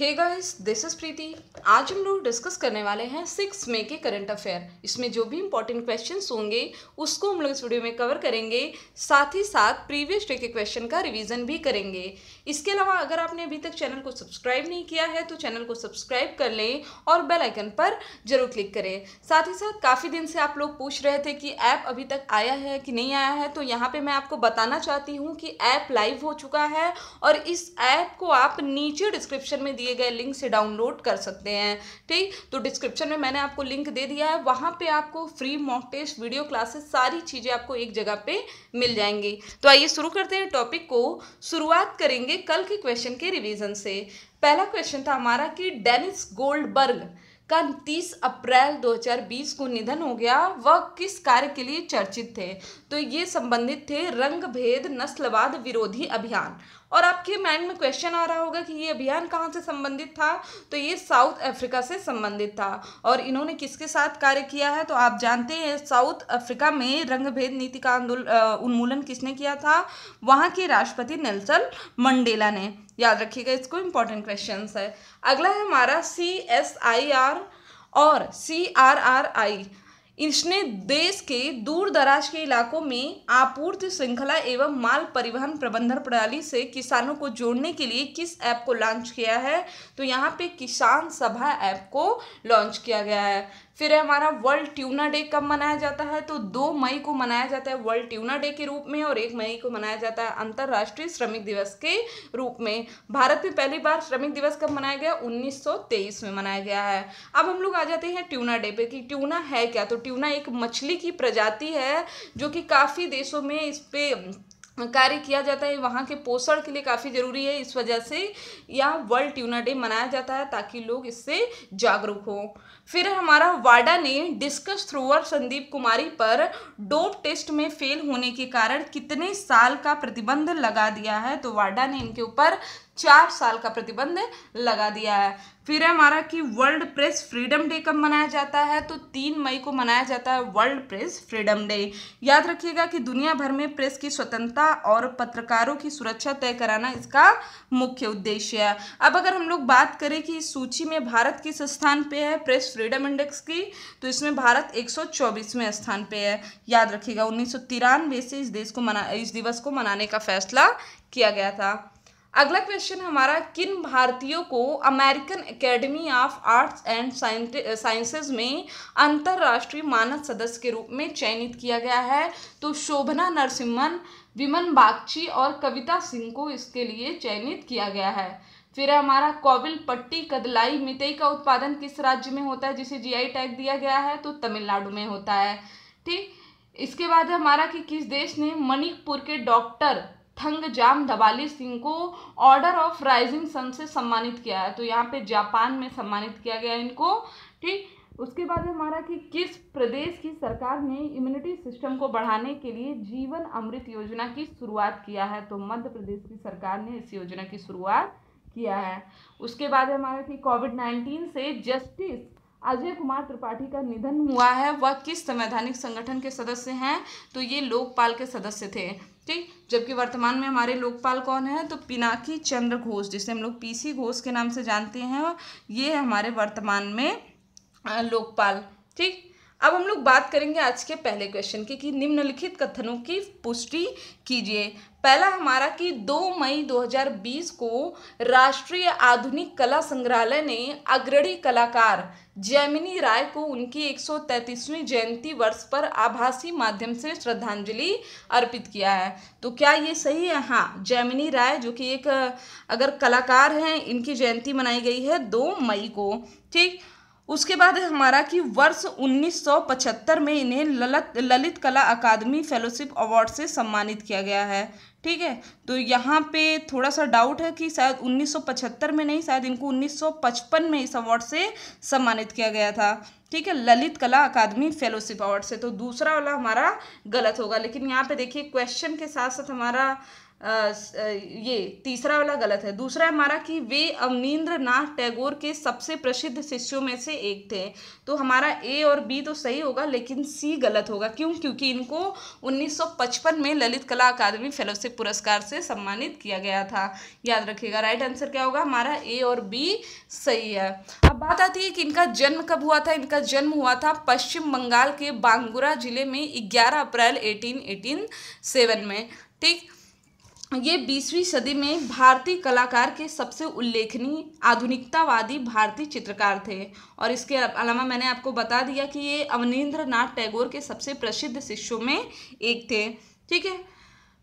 hey guys this is Preeti आज हम लोग डिस्कस करने वाले हैं सिक्स मे के करंट अफेयर इसमें जो भी इंपॉर्टेंट क्वेश्चंस होंगे उसको हम लोग इस वीडियो में कवर करेंगे साथ ही साथ प्रीवियस डे के क्वेश्चन का रिवीजन भी करेंगे इसके अलावा अगर आपने अभी तक चैनल को सब्सक्राइब नहीं किया है तो चैनल को सब्सक्राइब कर लें और बेल आइकन पर जरूर क्लिक करें साथ ही साथ काफ़ी दिन से आप लोग पूछ रहे थे कि ऐप अभी तक आया है कि नहीं आया है तो यहाँ पर मैं आपको बताना चाहती हूँ कि ऐप लाइव हो चुका है और इस ऐप को आप नीचे डिस्क्रिप्शन में दिए दिए गए लिंक से डाउनलोड कर सकते हैं ठीक तो डिस्क्रिप्शन में मैंने आपको लिंक दे दिया है वहाँ पे आपको free mock test video classes सारी चीज़ें आपको एक जगह पे मिल जाएंगी तो आइए शुरू करते हैं टॉपिक को शुरुआत करेंगे कल के क्वेश्चन के रिविजन से पहला क्वेश्चन था हमारा कि डेनिस गोल्डबर्ग का 30 अप्रैल 2020 को निधन हो गया वह किस कार्य के लिए चर्चित थे तो ये संबंधित थे रंग भेद नस्लवाद विरोधी अभियान और आपके माइंड में क्वेश्चन आ रहा होगा कि ये अभियान कहाँ से संबंधित था तो ये साउथ अफ्रीका से संबंधित था और इन्होंने किसके साथ कार्य किया है तो आप जानते हैं साउथ अफ्रीका में रंगभेद नीति का आंदोलन उन्मूलन किसने किया था वहाँ के राष्ट्रपति नेल्सन मंडेला ने याद रखिएगा इसको इम्पोर्टेंट क्वेश्चन है अगला है हमारा सी एस आई आर और सी आर आर आई इसने देश के दूर दराज के इलाकों में आपूर्ति श्रृंखला एवं माल परिवहन प्रबंधन प्रणाली से किसानों को जोड़ने के लिए किस ऐप को लॉन्च किया है तो यहाँ पे किसान सभा ऐप को लॉन्च किया गया है फिर है हमारा वर्ल्ड ट्यूना डे कब मनाया जाता है तो दो मई को मनाया जाता है वर्ल्ड ट्यूना डे के रूप में और एक मई को मनाया जाता है अंतर्राष्ट्रीय श्रमिक दिवस के रूप में भारत में पहली बार श्रमिक दिवस कब मनाया गया 1923 में मनाया गया है अब हम लोग आ जाते हैं ट्यूना डे पे कि ट्यूना है क्या तो ट्यूना एक मछली की प्रजाति है जो कि काफ़ी देशों में इस पर कार्य किया जाता है वहाँ के पोषण के लिए काफ़ी ज़रूरी है इस वजह से यह वर्ल्ड ट्यूना डे मनाया जाता है ताकि लोग इससे जागरूक हों फिर हमारा वाडा ने डिस्कस थ्रोअर संदीप कुमारी पर डोप टेस्ट में फेल होने के कारण कितने साल का प्रतिबंध लगा दिया है तो वाडा ने इनके ऊपर चार साल का प्रतिबंध लगा दिया है फिर है हमारा कि वर्ल्ड प्रेस फ्रीडम डे कब मनाया जाता है तो तीन मई को मनाया जाता है वर्ल्ड प्रेस फ्रीडम डे याद रखिएगा कि दुनिया भर में प्रेस की स्वतंत्रता और पत्रकारों की सुरक्षा तय कराना इसका मुख्य उद्देश्य है अब अगर हम लोग बात करें कि इस सूची में भारत किस स्थान पर है प्रेस फ्रीडम इंडेक्स की तो इसमें भारत 124वें स्थान पे है याद रखिएगा उन्नीस से इस देश को मना इस दिवस को मनाने का फैसला किया गया था अगला क्वेश्चन हमारा किन भारतीयों को American Academy of Arts and Sciences में अंतर्राष्ट्रीय मानद सदस्य के रूप में चयनित किया गया है तो शोभना नरसिम्हन विमन बागची और कविता सिंह को इसके लिए चयनित किया गया है फिर है हमारा कोविल पट्टी कदलाई मितई का उत्पादन किस राज्य में होता है जिसे जीआई टैग दिया गया है तो तमिलनाडु में होता है ठीक इसके बाद हमारा कि किस देश ने मणिपुर के डॉक्टर थंगजाम दबाली सिंह को ऑर्डर ऑफ राइजिंग सन से सम्मानित किया है तो यहाँ पे जापान में सम्मानित किया गया इनको ठीक उसके बाद हमारा कि किस प्रदेश की सरकार ने इम्यूनिटी सिस्टम को बढ़ाने के लिए जीवन अमृत योजना की शुरुआत किया है तो मध्य प्रदेश की सरकार ने इस योजना की शुरुआत किया है उसके बाद हमारा कि कोविड नाइन्टीन से जस्टिस अजय कुमार त्रिपाठी का निधन हुआ है वह किस संवैधानिक संगठन के सदस्य हैं तो ये लोकपाल के सदस्य थे ठीक जबकि वर्तमान में हमारे लोकपाल कौन है तो पिनाकी चंद्र घोष जिसे हम लोग पीसी घोष के नाम से जानते हैं ये हमारे वर्तमान में लोकपाल ठीक अब हम लोग बात करेंगे आज के पहले क्वेश्चन की कि निम्नलिखित कथनों की पुष्टि कीजिए पहला हमारा कि 2 मई 2020 को राष्ट्रीय आधुनिक कला संग्रहालय ने अग्रणी कलाकार जैमिनी राय को उनकी 133वीं जयंती वर्ष पर आभासी माध्यम से श्रद्धांजलि अर्पित किया है तो क्या ये सही है हाँ जैमिनी राय जो कि एक अगर कलाकार हैं इनकी जयंती मनाई गई है 2 मई को ठीक उसके बाद हमारा कि वर्ष 1975 में इन्हें ललित ललित कला अकादमी फेलोशिप अवार्ड से सम्मानित किया गया है ठीक है तो यहाँ पे थोड़ा सा डाउट है कि शायद 1975 में नहीं शायद इनको 1955 में इस अवार्ड से सम्मानित किया गया था ठीक है ललित कला अकादमी फेलोशिप अवार्ड से तो दूसरा वाला हमारा गलत होगा लेकिन यहाँ पे देखिए क्वेश्चन के साथ साथ हमारा ये तीसरा वाला गलत है दूसरा हमारा कि वे अवनीन्द्र नाथ टैगोर के सबसे प्रसिद्ध शिष्यों में से एक थे तो हमारा ए और बी तो सही होगा लेकिन सी गलत होगा क्यों क्योंकि इनको 1955 में ललित कला अकादमी फेलोशिप पुरस्कार से सम्मानित किया गया था याद रखिएगा राइट आंसर क्या होगा हमारा ए और बी सही है अब बात आती है कि इनका जन्म कब हुआ था इनका जन्म हुआ था पश्चिम बंगाल के बांगुरा जिले में ग्यारह अप्रैल एटीन एटीन सेवन में ठीक ये बीसवीं सदी में भारतीय कलाकार के सबसे उल्लेखनीय आधुनिकतावादी भारतीय चित्रकार थे और इसके अलावा मैंने आपको बता दिया कि ये अवनीन्द्र नाथ टैगोर के सबसे प्रसिद्ध शिष्यों में एक थे ठीक है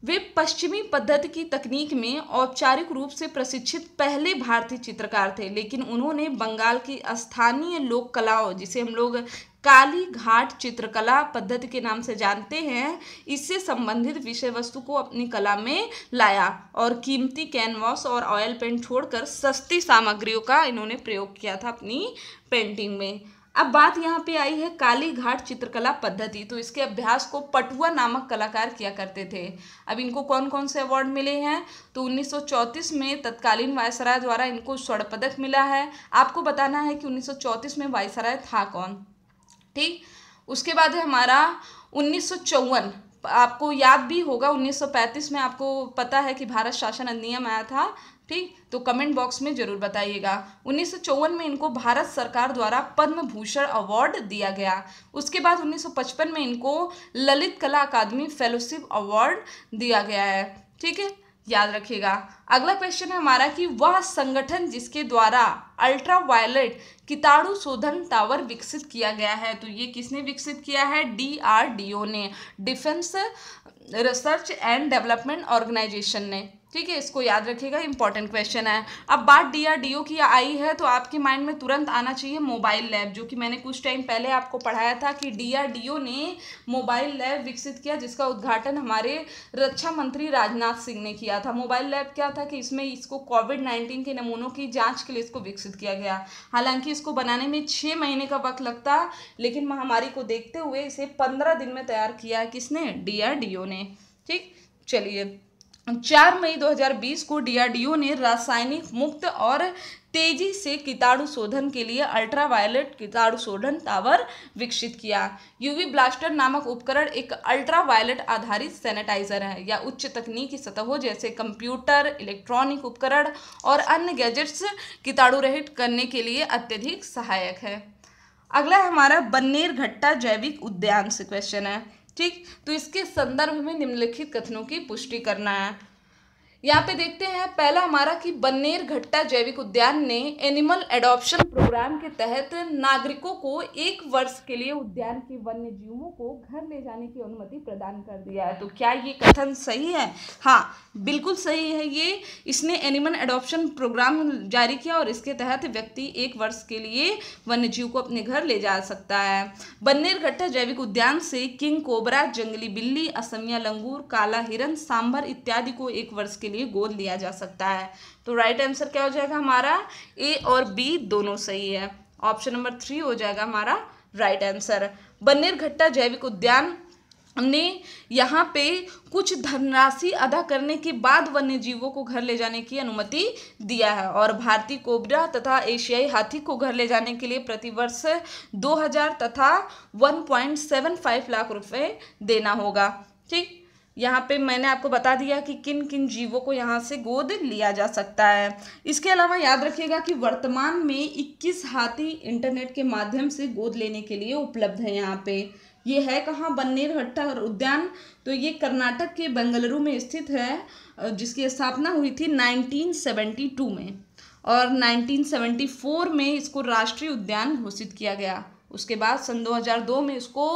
वे पश्चिमी पद्धति की तकनीक में औपचारिक रूप से प्रशिक्षित पहले भारतीय चित्रकार थे लेकिन उन्होंने बंगाल की स्थानीय लोक कलाओं जिसे हम लोग काली घाट चित्रकला पद्धति के नाम से जानते हैं इससे संबंधित विषय वस्तु को अपनी कला में लाया और कीमती कैनवास और ऑयल पेंट छोड़कर सस्ती सामग्रियों का इन्होंने प्रयोग किया था अपनी पेंटिंग में अब बात यहाँ पे आई है काली घाट चित्रकला पद्धति तो इसके अभ्यास को पटुआ नामक कलाकार किया करते थे अब इनको कौन कौन से अवार्ड मिले हैं तो 1934 में तत्कालीन वायसराय द्वारा इनको स्वर्ण पदक मिला है आपको बताना है कि 1934 में वायसराय था कौन ठीक उसके बाद है हमारा उन्नीस आपको याद भी होगा 1935 में आपको पता है कि भारत शासन अधिनियम आया था ठीक तो कमेंट बॉक्स में ज़रूर बताइएगा उन्नीस में इनको भारत सरकार द्वारा पद्म भूषण अवार्ड दिया गया उसके बाद 1955 में इनको ललित कला अकादमी फेलोशिप अवार्ड दिया गया है ठीक है याद रखिएगा अगला क्वेश्चन है हमारा कि वह संगठन जिसके द्वारा अल्ट्रा वायलेट कीटाणु शोधन टावर विकसित किया गया है तो ये किसने विकसित किया है डीआरडीओ ने Defence Research and Development Organisation ने ठीक है इसको याद रखिएगा इंपॉर्टेंट क्वेश्चन है अब बात डीआरडीओ की आई है तो आपके माइंड में तुरंत आना चाहिए मोबाइल लैब जो कि मैंने कुछ टाइम पहले आपको पढ़ाया था कि डीआरडीओ ने मोबाइल लैब विकसित किया जिसका उद्घाटन हमारे रक्षा मंत्री राजनाथ सिंह ने किया था मोबाइल लैब क्या था कि इसमें इसको कोविड नाइन्टीन के नमूनों की जाँच के लिए इसको विकसित किया गया हालांकि इसको बनाने में छः महीने का वक्त लगता लेकिन महामारी को देखते हुए इसे पंद्रह दिन में तैयार किया किसने डी ने ठीक चलिए चार मई 2020 को डीआरडीओ ने रासायनिक मुक्त और तेजी से कीटाणु शोधन के लिए अल्ट्रावायलेट कीटाणु शोधन टावर विकसित किया यूवी ब्लास्टर नामक उपकरण एक अल्ट्रावायलेट आधारित सैनिटाइजर है या उच्च तकनीकी सतहों जैसे कंप्यूटर इलेक्ट्रॉनिक उपकरण और अन्य गैजेट्स कीटाणु रहित करने के लिए अत्यधिक सहायक है अगला हमारा बन्नेर घट्टा जैविक उद्यान से क्वेश्चन है ठीक तो इसके संदर्भ में निम्नलिखित कथनों की पुष्टि करना है यहाँ पे देखते हैं पहला हमारा कि बन्नेर घट्टा जैविक उद्यान ने एनिमल एडॉप्शन प्रोग्राम के तहत नागरिकों को एक वर्ष के लिए उद्यान के वन्य जीवों को घर ले जाने की अनुमति प्रदान कर दिया है तो क्या ये कथन सही है हाँ बिल्कुल सही है ये इसने एनिमल एडॉप्शन प्रोग्राम जारी किया और इसके तहत व्यक्ति एक वर्ष के लिए वन्य जीव को अपने घर ले जा सकता है बन्नेर घट्टा जैविक उद्यान से किंग कोबरा जंगली बिल्ली असमिया लंगूर काला हिरन सांभर इत्यादि को एक वर्ष के उसके लिए गोद लिया जा सकता है तो राइट आंसर क्या हो जाएगा हमारा ए और बी दोनों सही है ऑप्शन नंबर थ्री हो जाएगा हमारा राइट आंसर बन्नेर घट्टा जैविक उद्यान ने यहाँ पे कुछ धनराशि अदा करने के बाद वन्य जीवों को घर ले जाने की अनुमति दिया है और भारतीय कोबरा तथा एशियाई हाथी को घर ले जाने के लिए प्रतिवर्ष 2000 तथा 1.75 लाख रुपए देना होगा ठीक यहाँ पे मैंने आपको बता दिया कि किन किन जीवों को यहाँ से गोद लिया जा सकता है इसके अलावा याद रखिएगा कि वर्तमान में 21 हाथी इंटरनेट के माध्यम से गोद लेने के लिए उपलब्ध है यहाँ पे ये है कहाँ बन्नेर हट्टा और उद्यान तो ये कर्नाटक के बेंगलुरु में स्थित है जिसकी स्थापना हुई थी नाइनटीन में और नाइनटीन में इसको राष्ट्रीय उद्यान घोषित किया गया उसके बाद सन 2002 में इसको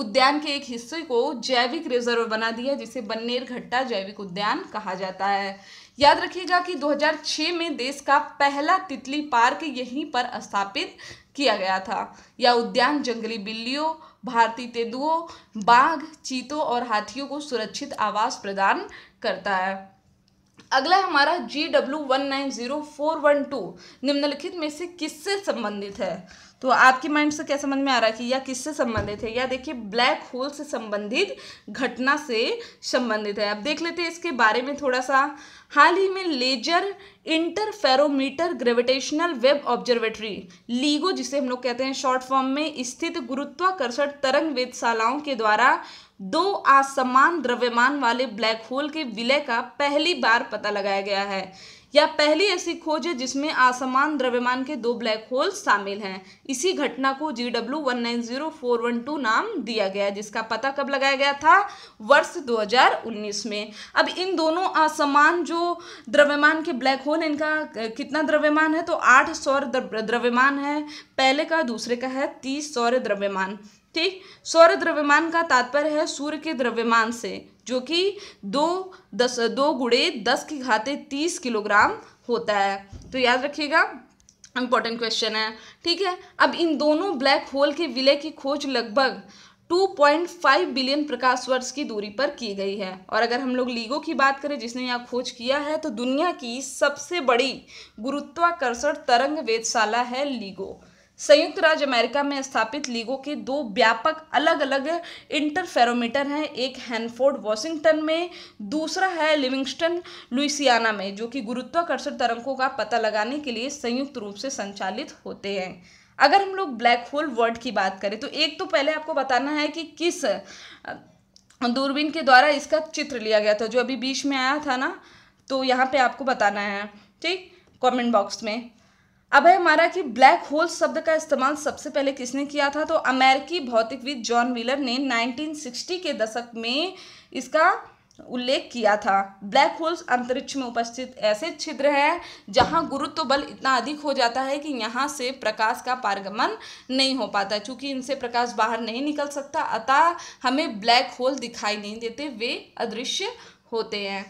उद्यान के एक हिस्से को जैविक रिजर्व बना दिया जिसे बन्नेर घट्टा जैविक उद्यान कहा जाता है याद रखिएगा कि 2006 में देश का पहला तितली पार्क यहीं पर स्थापित किया गया था यह उद्यान जंगली बिल्लियों भारतीय तेंदुओं बाघ चीतों और हाथियों को सुरक्षित आवास प्रदान करता है अगला हमारा G W one nine zero four one two निम्नलिखित में से किससे संबंधित है तो आपके माइंड से क्या समझ में आ रहा है कि यह किससे संबंधित है या देखिए ब्लैक होल से संबंधित घटना से संबंधित है अब देख लेते हैं इसके बारे में थोड़ा सा हाल ही में laser interferometer gravitational wave observatory LIGO जिसे हम लोग कहते हैं शॉर्ट फॉर्म में स्थित गुरुत्वाकर्षण तरंग वेदशालाओं के द्वारा दो असमान द्रव्यमान वाले ब्लैक होल के विलय का पहली बार पता लगाया गया है या पहली ऐसी खोज है जिसमें आसमान द्रव्यमान के दो ब्लैक होल शामिल हैं इसी घटना को G W one nine zero four one two नाम दिया गया जिसका पता कब लगाया गया था वर्ष 2019 में अब इन दोनों आसमान जो द्रव्यमान के ब्लैक होल इनका कितना द्रव्यमान है तो आठ सौर द्रव्यमान है पहले का दूसरे का है तीस सौर द्रव्यमान ठीक सौर द्रव्यमान का तात्पर्य है सूर्य के द्रव्यमान से जो कि दो दस दो गुड़े दस की घाते तीस किलोग्राम होता है तो याद रखिएगा इंपॉर्टेंट क्वेश्चन है ठीक है अब इन दोनों ब्लैक होल के विलय की खोज लगभग 2.5 बिलियन प्रकाश वर्ष की दूरी पर की गई है और अगर हम लोग लीगो की बात करें जिसने यह खोज किया है तो दुनिया की सबसे बड़ी गुरुत्वाकर्षण तरंग वेदशाला है लीगो संयुक्त राज्य अमेरिका में स्थापित लीगों के दो व्यापक अलग अलग इंटरफेरोमीटर हैं एक हैनफोर्ड वॉशिंगटन में दूसरा है लिविंगस्टन लुइसियाना में जो कि गुरुत्वाकर्षण तरंगों का पता लगाने के लिए संयुक्त रूप से संचालित होते हैं अगर हम लोग ब्लैक होल वर्ड की बात करें तो एक तो पहले आपको बताना है कि किस दूरबीन के द्वारा इसका चित्र लिया गया था जो अभी बीच में आया था ना तो यहाँ पे आपको बताना है ठीक कमेंट बॉक्स में अब है हमारा कि ब्लैक होल शब्द का इस्तेमाल सबसे पहले किसने किया था तो अमेरिकी भौतिकविद जॉन व्हीलर ने 1960 के दशक में इसका उल्लेख किया था ब्लैक होल्स अंतरिक्ष में उपस्थित ऐसे छिद्र हैं जहां गुरुत्व बल इतना अधिक हो जाता है कि यहां से प्रकाश का पारगमन नहीं हो पाता क्योंकि इनसे प्रकाश बाहर नहीं निकल सकता अतः हमें ब्लैक होल दिखाई नहीं देते वे अदृश्य होते हैं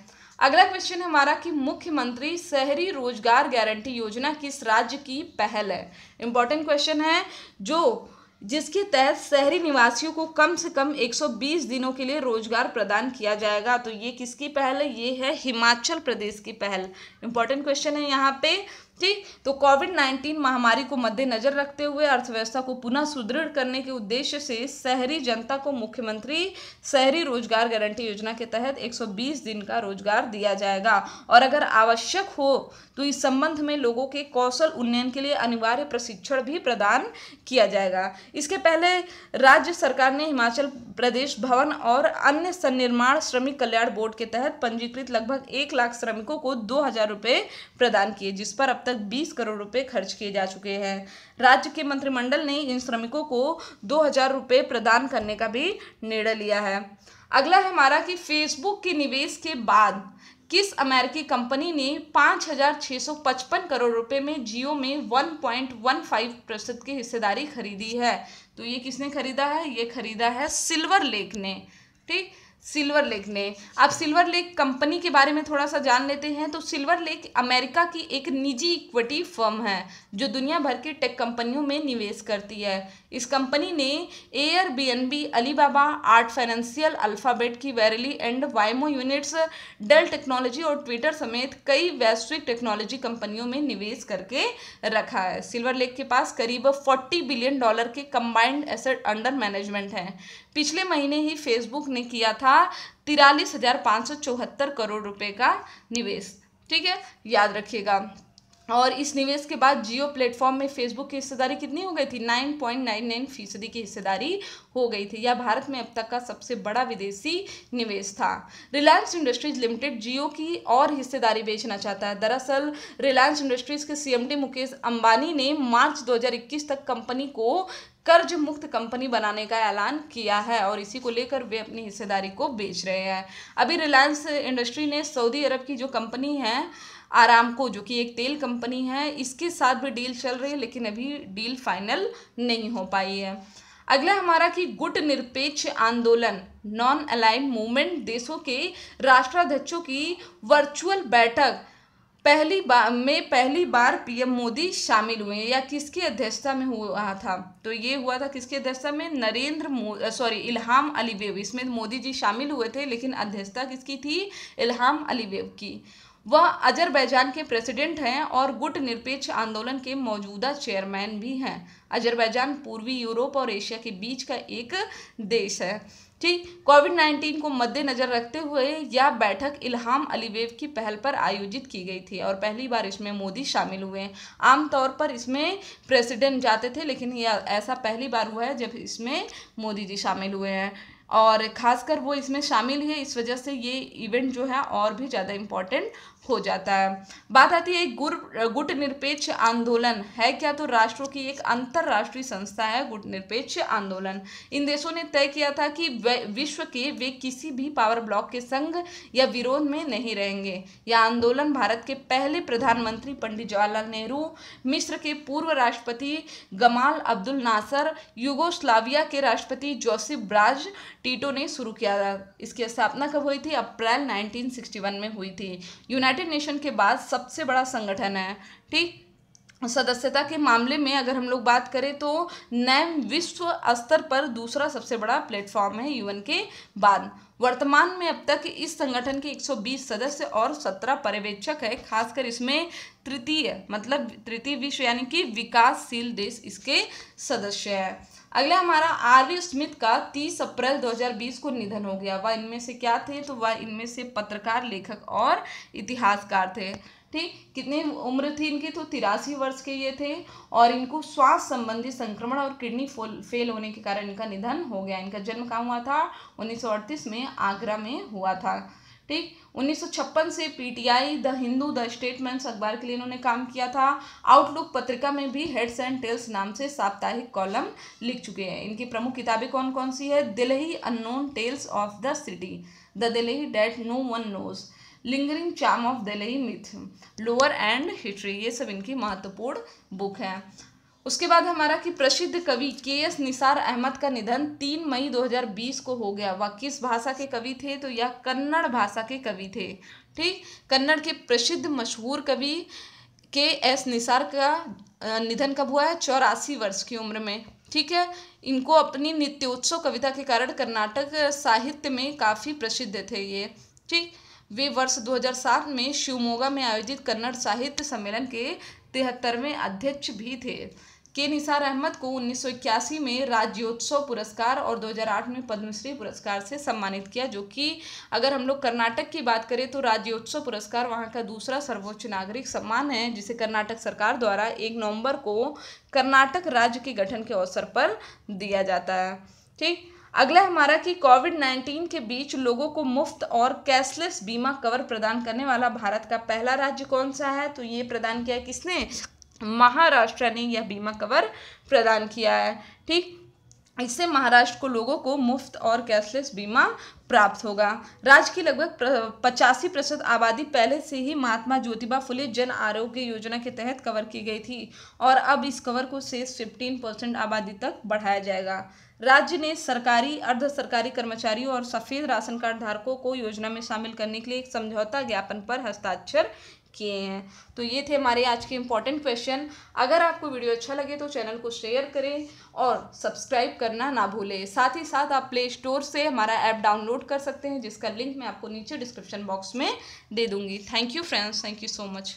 अगला क्वेश्चन हमारा कि मुख्यमंत्री शहरी रोजगार गारंटी योजना किस राज्य की पहल है इम्पॉर्टेंट क्वेश्चन है जो जिसके तहत शहरी निवासियों को कम से कम 120 दिनों के लिए रोजगार प्रदान किया जाएगा तो ये किसकी पहल है ये है हिमाचल प्रदेश की पहल इंपॉर्टेंट क्वेश्चन है यहाँ पे ठीक तो कोविड 19 महामारी को मद्देनजर रखते हुए अर्थव्यवस्था को पुनः सुदृढ़ करने के उद्देश्य से शहरी जनता को मुख्यमंत्री शहरी रोजगार गारंटी योजना के तहत 120 दिन का रोजगार दिया जाएगा और अगर आवश्यक हो तो इस संबंध में लोगों के कौशल उन्नयन के लिए अनिवार्य प्रशिक्षण भी प्रदान किया जाएगा इसके पहले राज्य सरकार ने हिमाचल प्रदेश भवन और अन्य सन्निर्माण श्रमिक कल्याण बोर्ड के तहत पंजीकृत लगभग एक लाख श्रमिकों को दो हजार रुपये प्रदान किए जिस पर अब तक 20 करोड़ रुपए खर्च किए जा चुके हैं राज्य के मंत्रिमंडल ने इन श्रमिकों को दो हज़ार रुपये प्रदान करने का भी निर्णय लिया है अगला है हमारा कि फेसबुक के निवेश के बाद किस अमेरिकी कंपनी ने 5,655 करोड़ रुपए में जियो में 1.15 प्रतिशत की हिस्सेदारी खरीदी है तो ये किसने खरीदा है ये खरीदा है सिल्वर लेक ने ठीक सिल्वर लेक ने आप सिल्वर लेक कंपनी के बारे में थोड़ा सा जान लेते हैं तो सिल्वर लेक अमेरिका की एक निजी इक्विटी फर्म है जो दुनिया भर के टेक कंपनियों में निवेश करती है इस कंपनी ने Airbnb Alibaba Ant financial Alphabet की Verily and Waymo units Dell technology और ट्विटर समेत कई वैश्विक टेक्नोलॉजी कंपनियों में निवेश करके रखा है सिल्वर लेक के पास करीब 40 बिलियन डॉलर के कंबाइंड एसेट अंडर मैनेजमेंट हैं पिछले महीने ही फेसबुक ने किया था तिरालीस हज़ार पाँच सौ चौहत्तर करोड़ रुपये का निवेश ठीक है याद रखिएगा और इस निवेश के बाद जियो प्लेटफॉर्म में फेसबुक की हिस्सेदारी कितनी हो गई थी नाइन पॉइंट नाइन नाइन फीसदी की हिस्सेदारी हो गई थी यह भारत में अब तक का सबसे बड़ा विदेशी निवेश था रिलायंस इंडस्ट्रीज लिमिटेड जियो की और हिस्सेदारी बेचना चाहता है दरअसल रिलायंस इंडस्ट्रीज के सीएमडी मुकेश अंबानी ने मार्च 2021 तक कंपनी को कर्ज मुक्त कंपनी बनाने का ऐलान किया है और इसी को लेकर वे अपनी हिस्सेदारी को बेच रहे हैं अभी रिलायंस इंडस्ट्री ने सऊदी अरब की जो कंपनी है आरामको जो कि एक तेल कंपनी है इसके साथ भी डील चल रही है लेकिन अभी डील फाइनल नहीं हो पाई है अगला हमारा कि गुट निरपेक्ष आंदोलन नॉन अलाइन मूवमेंट देशों के राष्ट्राध्यक्षों की वर्चुअल बैठक पहली बार में पहली बार पीएम मोदी शामिल हुए या किसकी अध्यक्षता में हुआ था तो ये हुआ था किसकी अध्यक्षता में नरेंद्र सॉरी इल्हाम अलीवेव इसमें मोदी जी शामिल हुए थे लेकिन अध्यक्षता किसकी थी इल्हाम अलीवेव की वह अजरबैजान के प्रेसिडेंट हैं और गुट निरपेक्ष आंदोलन के मौजूदा चेयरमैन भी हैं अजरबैजान पूर्वी यूरोप और एशिया के बीच का एक देश है ठीक कोविड नाइन्टीन को मद्देनजर रखते हुए यह बैठक इल्हाम अलीवेव की पहल पर आयोजित की गई थी और पहली बार इसमें मोदी शामिल हुए हैं आमतौर पर इसमें प्रेसिडेंट जाते थे लेकिन यह ऐसा पहली बार हुआ है जब इसमें मोदी जी शामिल हुए हैं और ख़ासकर वो इसमें शामिल है इस वजह से ये इवेंट जो है और भी ज़्यादा इम्पॉर्टेंट हो जाता है बात आती है गुर गुट निरपेक्ष आंदोलन है क्या तो राष्ट्रों की एक अंतर्राष्ट्रीय संस्था है गुट निरपेक्ष आंदोलन इन देशों ने तय किया था कि विश्व के वे किसी भी पावर ब्लॉक के संग या विरोध में नहीं रहेंगे यह आंदोलन भारत के पहले प्रधानमंत्री पंडित जवाहरलाल नेहरू मिस्र के पूर्व राष्ट्रपति गमाल अब्दुल नासर युगोस्लाविया के राष्ट्रपति जोसेफ ब्राज टीटो ने शुरू किया था इसकी स्थापना कब हुई थी अप्रैल 1961 में हुई थी यूनाइटेड नेशन के बाद सबसे बड़ा संगठन है ठीक सदस्यता के मामले में अगर हम लोग बात करें तो नैम विश्व स्तर पर दूसरा सबसे बड़ा प्लेटफॉर्म है यूएन के बाद वर्तमान में अब तक इस संगठन के 120 सदस्य और 17 पर्यवेक्षक है खासकर इसमें तृतीय मतलब तृतीय विश्व यानी कि विकासशील देश इसके सदस्य है अगला हमारा आर्य स्मिथ का 30 अप्रैल 2020 को निधन हो गया वह इनमें से क्या थे तो वह इनमें से पत्रकार लेखक और इतिहासकार थे ठीक कितनी उम्र थी इनकी तो तिरासी वर्ष के ये थे और इनको श्वास संबंधी संक्रमण और किडनी फेल होने के कारण इनका निधन हो गया इनका जन्म कहाँ हुआ था उन्नीस में आगरा में हुआ था ठीक 1956 से पीटीआई द हिंदू द स्टेटमेंट्स अखबार के लिए इन्होंने काम किया था आउटलुक पत्रिका में भी हेड्स एंड टेल्स नाम से साप्ताहिक कॉलम लिख चुके हैं इनकी प्रमुख किताबें कौन कौन सी है Delhi unknown tales of the city the Delhi that no one knows lingering charm of Delhi myth lore and history ये सब इनकी महत्वपूर्ण बुक है उसके बाद हमारा कि प्रसिद्ध कवि के एस निसार अहमद का निधन तीन मई 2020 को हो गया वह किस भाषा के कवि थे तो यह कन्नड़ भाषा के कवि थे ठीक कन्नड़ के प्रसिद्ध मशहूर कवि के एस निसार का निधन कब हुआ है चौरासी वर्ष की उम्र में ठीक है इनको अपनी नित्योत्सव कविता के कारण कर्नाटक साहित्य में काफ़ी प्रसिद्ध थे ये ठीक वे वर्ष 2007 में शिवमोगा में आयोजित कन्नड़ साहित्य सम्मेलन के तिहत्तरवें अध्यक्ष भी थे के निसार अहमद को उन्नीस में राज्योत्सव पुरस्कार और 2008 में पद्मश्री पुरस्कार से सम्मानित किया जो कि अगर हम लोग कर्नाटक की बात करें तो राज्योत्सव पुरस्कार वहाँ का दूसरा सर्वोच्च नागरिक सम्मान है जिसे कर्नाटक सरकार द्वारा एक नवंबर को कर्नाटक राज्य के गठन के अवसर पर दिया जाता है ठीक अगला हमारा कि कोविड नाइन्टीन के बीच लोगों को मुफ्त और कैशलेस बीमा कवर प्रदान करने वाला भारत का पहला राज्य कौन सा है तो ये प्रदान किया किसने महाराष्ट्र ने यह बीमा कवर प्रदान किया है ठीक इससे महाराष्ट्र को लोगों को मुफ्त और कैशलेस बीमा प्राप्त होगा राज्य की लगभग पचासी प्रतिशत आबादी पहले से ही महात्मा ज्योतिबा फुले जन आरोग्य योजना के तहत कवर की गई थी और अब इस कवर को शेष फिफ्टीन परसेंट आबादी तक बढ़ाया जाएगा राज्य ने सरकारी अर्ध सरकारी कर्मचारियों और सफ़ेद राशन कार्ड धारकों को योजना में शामिल करने के लिए एक समझौता ज्ञापन पर हस्ताक्षर किए हैं तो ये थे हमारे आज के इम्पॉर्टेंट क्वेश्चन अगर आपको वीडियो अच्छा लगे तो चैनल को शेयर करें और सब्सक्राइब करना ना भूलें साथ ही साथ आप प्ले स्टोर से हमारा ऐप डाउनलोड कर सकते हैं जिसका लिंक मैं आपको नीचे डिस्क्रिप्शन बॉक्स में दे दूँगी thank you friends thank you so much